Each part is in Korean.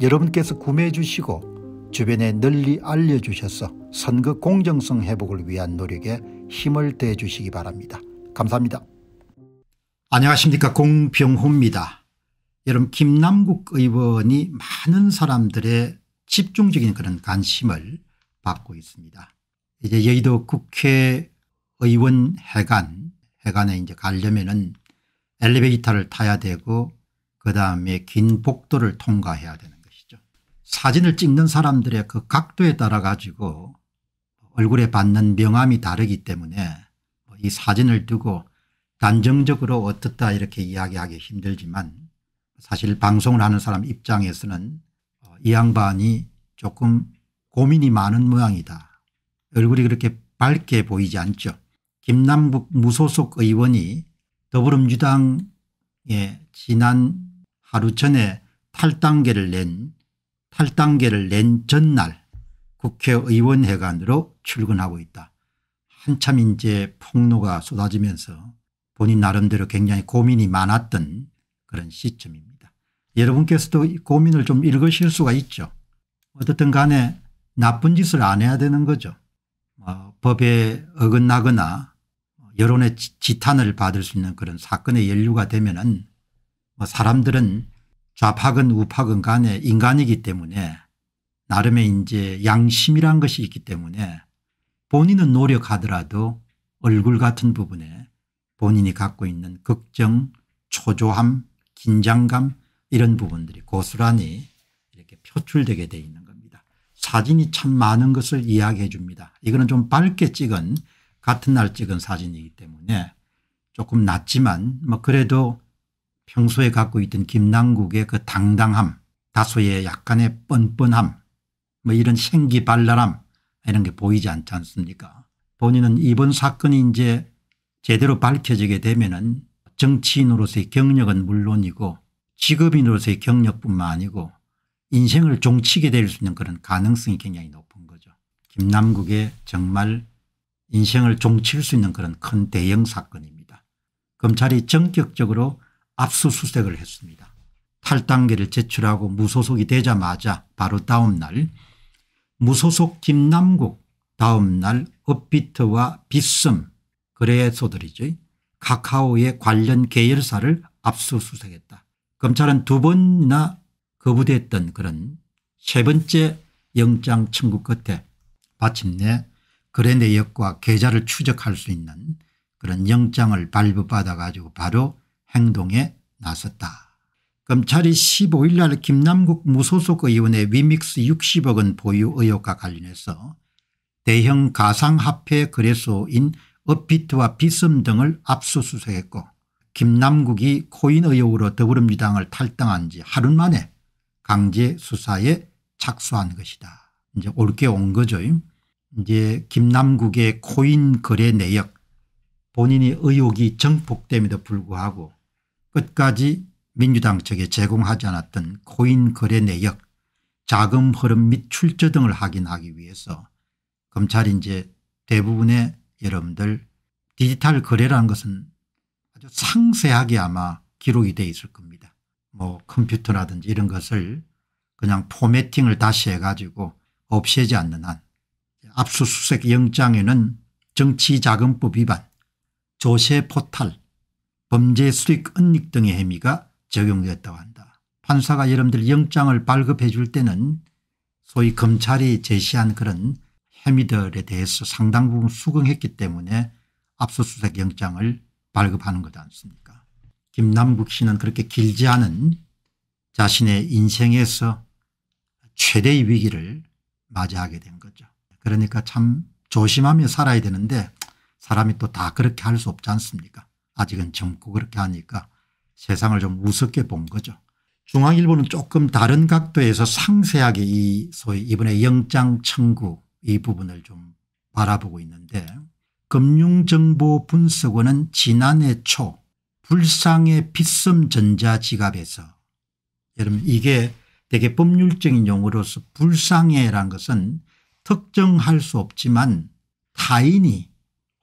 여러분께서 구매해 주시고 주변에 널리 알려주셔서 선거 공정성 회복을 위한 노력에 힘을 대해 주시기 바랍니다. 감사합니다. 안녕하십니까 공병호입니다. 여러분 김남국 의원이 많은 사람들의 집중적인 그런 관심을 받고 있습니다. 이제 여의도 국회의원 해관 해관에 이제 가려면은 엘리베이터를 타야 되고 그 다음에 긴 복도를 통과해야 되는 사진을 찍는 사람들의 그 각도에 따라 가지고 얼굴에 받는 명암이 다르기 때문에 뭐 이 사진을 두고 단정적으로 어떻다 이렇게 이야기하기 힘들지만 사실 방송을 하는 사람 입장에서는 어, 이 양반이 조금 고민이 많은 모양이다. 얼굴이 그렇게 밝게 보이지 않죠. 김남국 무소속 의원이 더불어민주당의 지난 하루 전에 탈당계를 낸 8단계를 낸 전날 국회의원회관으로 출근하고 있다. 한참 이제 폭로가 쏟아지면서 본인 나름대로 굉장히 고민이 많았던 그런 시점입니다. 여러분께서도 고민을 좀 읽으실 수가 있죠. 어떻든 간에 나쁜 짓을 안 해야 되는 거죠. 어, 법에 어긋나거나 여론의 지탄을 받을 수 있는 그런 사건의 연류가 되면 은뭐 사람들은 좌파건 우파건 간에 인간이기 때문에 나름의 이제 양심이란 것이 있기 때문에 본인은 노력하더라도 얼굴 같은 부분에 본인이 갖고 있는 걱정, 초조함, 긴장감 이런 부분들이 고스란히 이렇게 표출되게 돼 있는 겁니다. 사진이 참 많은 것을 이야기해 줍니다. 이거는 좀 밝게 찍은 같은 날 찍은 사진이기 때문에 조금 낮지만 뭐 그래도 평소에 갖고 있던 김남국의 그 당당함 다소의 약간의 뻔뻔함 뭐 이런 생기발랄함 이런 게 보이지 않지 않습니까 본인은 이번 사건이 이제 제대로 밝혀지게 되면 은 정치인으로서의 경력은 물론이고 직업인으로서의 경력뿐만 아니고 인생을 종치게 될 수 있는 그런 가능성이 굉장히 높은 거죠. 김남국의 정말 인생을 종칠 수 있는 그런 큰 대형 사건입니다. 검찰이 전격적으로 압수수색을 했습니다. 탈당계를 제출하고 무소속이 되자마자 바로 다음 날 무소속 김남국 다음 날 업비트와 빗썸 그래소들이죠 카카오의 관련 계열사를 압수수색했다. 검찰은 두 번이나 거부됐던 그런 세 번째 영장 청구 끝에 마침내 거래 내역과 계좌를 추적할 수 있는 그런 영장을 발부받아 가지고 바로 행동에 나섰다. 검찰이 15일 날 김남국 무소속 의원의 위믹스 60억 원 보유 의혹과 관련해서 대형 가상화폐 거래소인 업비트와 비썸 등을 압수수색했고 김남국이 코인 의혹으로 더불어민주당을 탈당한 지 하루 만에 강제 수사에 착수한 것이다. 이제 옳게 온 거죠. 이제 김남국의 코인 거래 내역 본인이 의혹이 정폭됨에도 불구하고 끝까지 민주당 측에 제공하지 않았던 코인 거래 내역 자금 흐름 및 출처 등을 확인하기 위해서 검찰이 이제 대부분의 여러분들 디지털 거래라는 것은 아주 상세하게 아마 기록이 돼 있을 겁니다. 뭐 컴퓨터라든지 이런 것을 그냥 포매팅을 다시 해가지고 없애지 않는 한 압수수색 영장에는 정치자금법 위반, 조세 포탈, 범죄 수익 은닉 등의 혐의가 적용되었다고 한다. 판사가 여러분들 영장을 발급해 줄 때는 소위 검찰이 제시한 그런 혐의들에 대해서 상당 부분 수긍했기 때문에 압수수색 영장을 발급하는 거지 않습니까 김남국 씨는 그렇게 길지 않은 자신의 인생에서 최대의 위기를 맞이하게 된 거죠. 그러니까 참 조심하며 살아야 되는데 사람이 또 다 그렇게 할 수 없지 않습니까 아직은 젊고 그렇게 하니까 세상을 좀 우습게 본 거죠. 중앙일보는 조금 다른 각도에서 상세하게 이 소위 이번에 영장 청구 이 부분을 좀 바라보고 있는데 금융정보분석원은 지난해 초 불상의 빗썸 전자지갑에서 여러분 이게 되게 법률적인 용어로서 불상해란 것은 특정할 수 없지만 타인이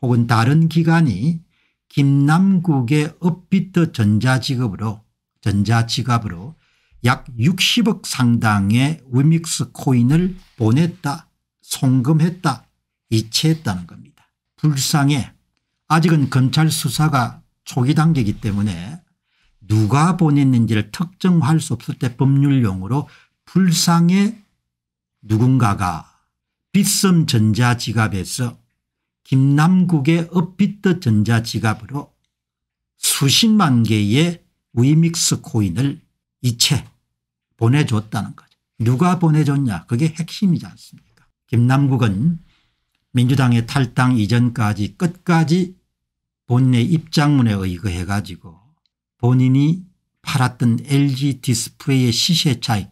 혹은 다른 기관이 김남국의 업비트 전자지갑으로 전자지갑으로 약 60억 상당의 위믹스 코인을 보냈다 송금했다 이체했다는 겁니다. 불상해 아직은 검찰 수사가 초기 단계이기 때문에 누가 보냈는지를 특정할 수 없을 때법률용으로 불상해 누군가가 빗썸 전자지갑에서 김남국의 업비트 전자지갑으로 수십만 개의 위믹스 코인을 이체 보내줬다는 거죠. 누가 보내줬냐 그게 핵심이지 않습니까 김남국은 민주당의 탈당 이전까지 끝까지 본인 입장문에 의거해 가지고 본인이 팔았던 LG 디스플레이의 시세 차익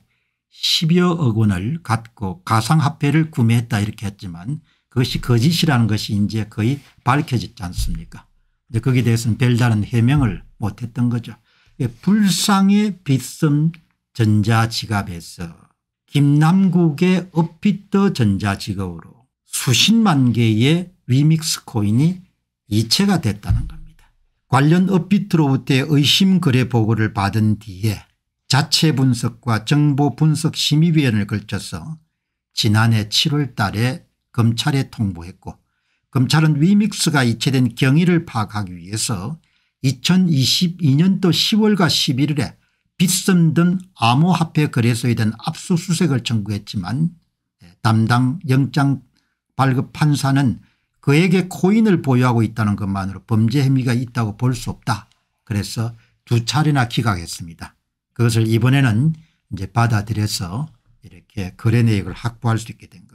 10여억 원을 갖고 가상화폐를 구매했다 이렇게 했지만 그것이 거짓이라는 것이 이제 거의 밝혀졌지 않습니까. 근데 거기에 대해서는 별다른 해명을 못했던 거죠. 예, 불상의 빗썸 전자지갑에서 김남국의 업비터 전자지갑으로 수십만 개의 위믹스 코인이 이체가 됐다는 겁니다. 관련 업비트로부터의 의심 거래 보고를 받은 뒤에 자체 분석과 정보 분석 심의위원을 걸쳐서 지난해 7월 달에 검찰에 통보했고 검찰은 위믹스가 이체된 경위를 파악하기 위해서 2022년도 10월과 11일에 빗썸 등 암호화폐 거래소에 대한 압수수색을 청구했지만 예, 담당 영장 발급 판사는 그에게 코인을 보유하고 있다는 것만으로 범죄 혐의가 있다고 볼 수 없다. 그래서 두 차례나 기각했습니다. 그것을 이번에는 이제 받아들여서 이렇게 거래 내역을 확보할 수 있게 된 거죠.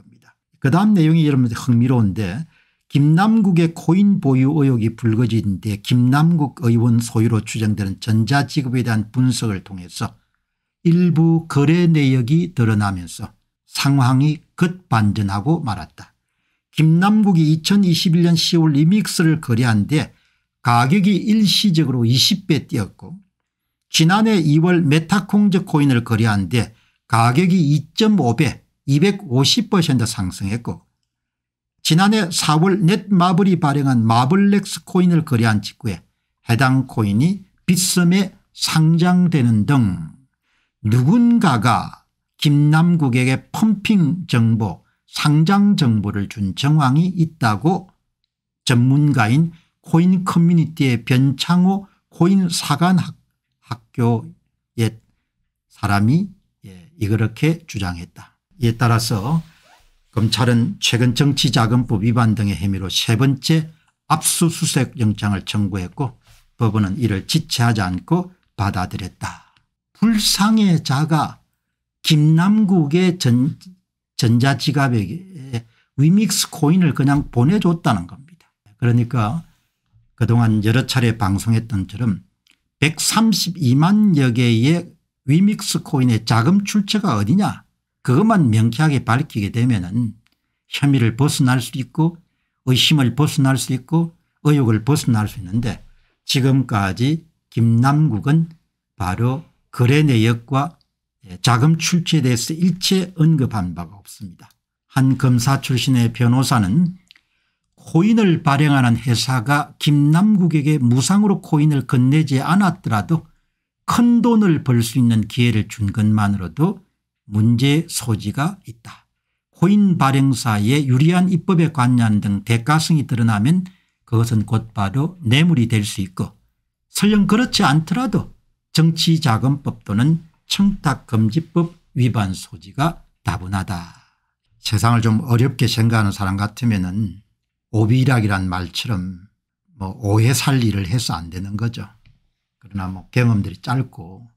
그다음 내용이 여러분 흥미로운데 김남국의 코인 보유 의혹이 불거진 데 김남국 의원 소유로 추정되는 전자지급에 대한 분석을 통해서 일부 거래 내역이 드러나면서 상황이 급반전하고 말았다. 김남국이 2021년 10월 리믹스를 거래한 데 가격이 일시적으로 20배 뛰었고 지난해 2월 메타콩즈 코인을 거래한 데 가격이 2.5배 250% 상승했고 지난해 4월 넷마블이 발행한 마블렉스 코인을 거래한 직후에 해당 코인이 빗썸에 상장되는 등 누군가가 김남국에게 펌핑 정보 상장 정보를 준 정황이 있다고 전문가인 코인 커뮤니티의 변창호 코인 사관학교의 사람이 예, 이렇게 주장했다. 이에 따라서 검찰은 최근 정치자금법 위반 등의 혐의로 세 번째 압수수색 영장을 청구했고 법원은 이를 지체하지 않고 받아들였다. 불상해자가 김남국의 전, 전자지갑에 위믹스 코인을 그냥 보내줬다는 겁니다. 그러니까 그동안 여러 차례 방송했던 처럼 132만여 개의 위믹스 코인의 자금 출처가 어디냐 그것만 명쾌하게 밝히게 되면은 혐의를 벗어날 수 있고 의심을 벗어날 수 있고 의혹을 벗어날 수 있는데 지금까지 김남국은 바로 거래 내역과 예, 자금 출처에 대해서 일체 언급한 바가 없습니다. 한 검사 출신의 변호사는 코인을 발행하는 회사가 김남국에게 무상으로 코인을 건네지 않았더라도 큰 돈을 벌 수 있는 기회를 준 것만으로도 문제 소지가 있다. 코인 발행사의 유리한 입법에 관여한 등 대가성이 드러나면 그것은 곧바로 뇌물이 될 수 있고 설령 그렇지 않더라도 정치자금법 또는 청탁금지법 위반 소지가 다분하다. 세상을 좀 어렵게 생각하는 사람 같으면 은 오비락이란 말처럼 뭐 오해 살리를 해서 안 되는 거죠. 그러나 뭐 경험들이 짧고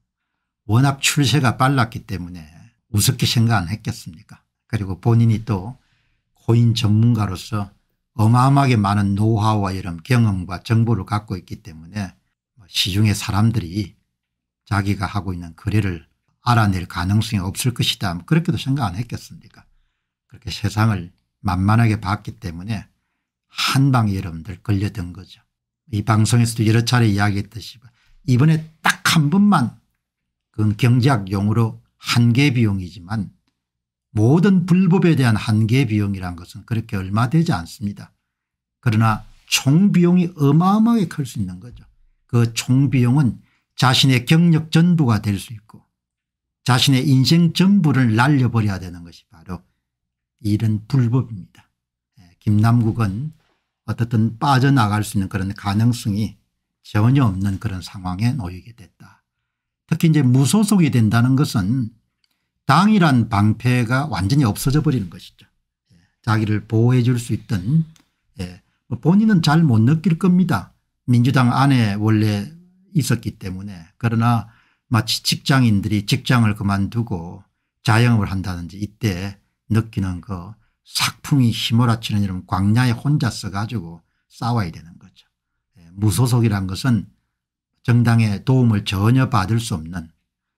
워낙 출세가 빨랐기 때문에 우습게 생각 안 했겠습니까 그리고 본인이 또 코인 전문가로서 어마어마하게 많은 노하우와 이런 경험과 정보를 갖고 있기 때문에 뭐 시중의 사람들이 자기가 하고 있는 거래를 알아낼 가능성이 없을 것이다 뭐 그렇게도 생각 안 했겠습니까 그렇게 세상을 만만하게 봤기 때문에 한방에 여러분들 걸려든 거죠. 이 방송에서도 여러 차례 이야기했듯이 이번에 딱 한 번만 그건 경제학 용어로 한계 비용이지만 모든 불법에 대한 한계 비용이란 것은 그렇게 얼마 되지 않습니다. 그러나 총비용이 어마어마하게 클 수 있는 거죠. 그 총비용은 자신의 경력 전부가 될 수 있고 자신의 인생 전부를 날려버려야 되는 것이 바로 이런 불법입니다. 예, 김남국은 어떻든 빠져나갈 수 있는 그런 가능성이 전혀 없는 그런 상황에 놓이게 됐다. 특히 이제 무소속이 된다는 것은 당이란 방패가 완전히 없어져 버리는 것이죠. 예, 자기를 보호해 줄 수 있던 예, 뭐 본인은 잘 못 느낄 겁니다. 민주당 안에 원래 있었기 때문에 그러나 마치 직장인들이 직장을 그만두고 자영업을 한다든지 이때 느끼는 그 삭풍이 휘몰아치는 이런 광야에 혼자 써가지고 싸워야 되는 거죠. 예, 무소속이란 것은 정당의 도움을 전혀 받을 수 없는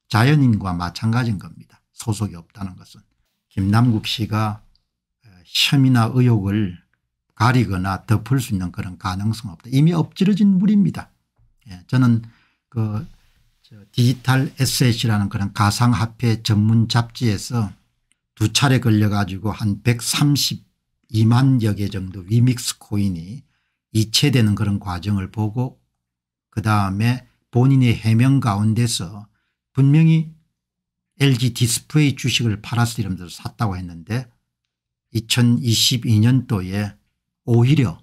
자연인과 마찬가지인 겁니다. 소속이 없다는 것은. 김남국 씨가 혐의나 의혹을 가리거나 덮을 수 있는 그런 가능성 없다. 이미 엎질러진 물입니다. 예, 저는 그 디지털 에셋이라는 그런 가상화폐 전문 잡지에서 두 차례 걸려 가지고 한 132만여 개 정도 위믹스 코인이 이체되는 그런 과정을 보고 그 다음에 본인의 해명 가운데서 분명히 LG 디스플레이 주식을 팔아서 이름로 샀다고 했는데 2022년도에 오히려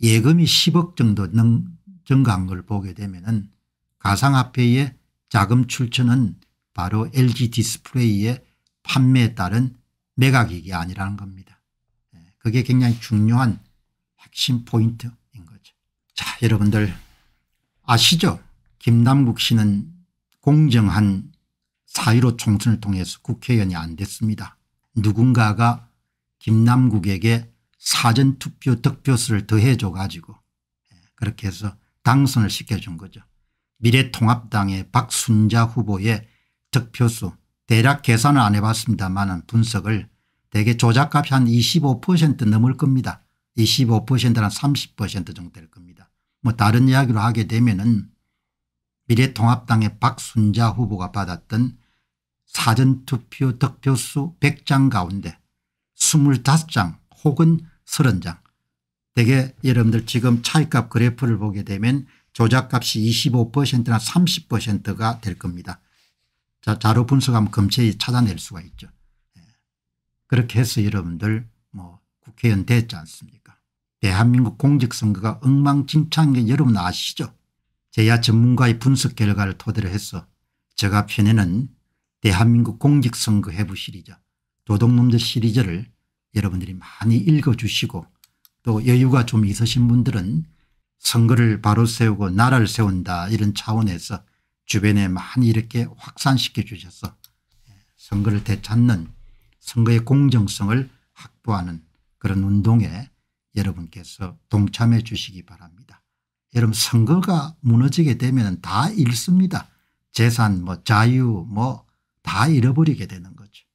예금이 10억 정도 능, 증가한 걸 보게 되면 은 가상화폐의 자금 출처는 바로 LG 디스플레이의 판매에 따른 매각이익이 아니라는 겁니다. 예, 그게 굉장히 중요한 핵심 포인트인 거죠. 자 여러분들 아시죠 김남국 씨는 공정한 사1로 총선을 통해서 국회의원이 안 됐습니다. 누군가가 김남국에게 사전투표 득표수를 더해줘 가지고 예, 그렇게 해서 당선을 시켜준 거죠. 미래통합당의 박순자 후보의 득표수 대략 계산을 안 해봤습니다만 분석을 대개 조작값이 한 25% 넘을 겁니다. 25%나 30% 정도 될 겁니다. 뭐 다른 이야기로 하게 되면은 미래통합당의 박순자 후보가 받았던 사전투표 득표수 100장 가운데 25장 혹은 30장 대개 여러분들 지금 차이값 그래프를 보게 되면 조작값이 25%나 30%가 될 겁니다. 자, 자료 분석하면 검체에 찾아낼 수가 있죠. 예. 그렇게 해서 여러분들 뭐 국회의원 됐지 않습니까 대한민국 공직선거가 엉망진창인 게 여러분 아시죠? 제야 전문가의 분석 결과를 토대로 해서 제가 편에는 대한민국 공직선거 해부 시리즈 도둑놈들 시리즈를 여러분들이 많이 읽어주시고 또 여유가 좀 있으신 분들은 선거를 바로 세우고 나라를 세운다 이런 차원에서 주변에 많이 이렇게 확산시켜 주셔서 선거를 되찾는 선거의 공정성을 확보하는 그런 운동에 여러분께서 동참해 주시기 바랍니다. 여러분 선거가 무너지게 되면 다 잃습니다. 재산 뭐 자유 뭐 다 잃어버리게 되는 거죠.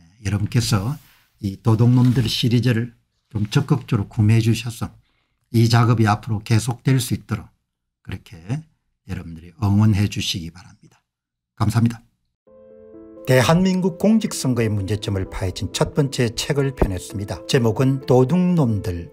예, 여러분께서 이 도둑놈들 시리즈를 좀 적극적으로 구매해 주셔서 이 작업이 앞으로 계속될 수 있도록 그렇게 여러분들이 응원해 주시기 바랍니다. 감사합니다. 대한민국 공직선거의 문제점을 파헤친 첫 번째 책을 펴냈습니다. 제목은 도둑놈들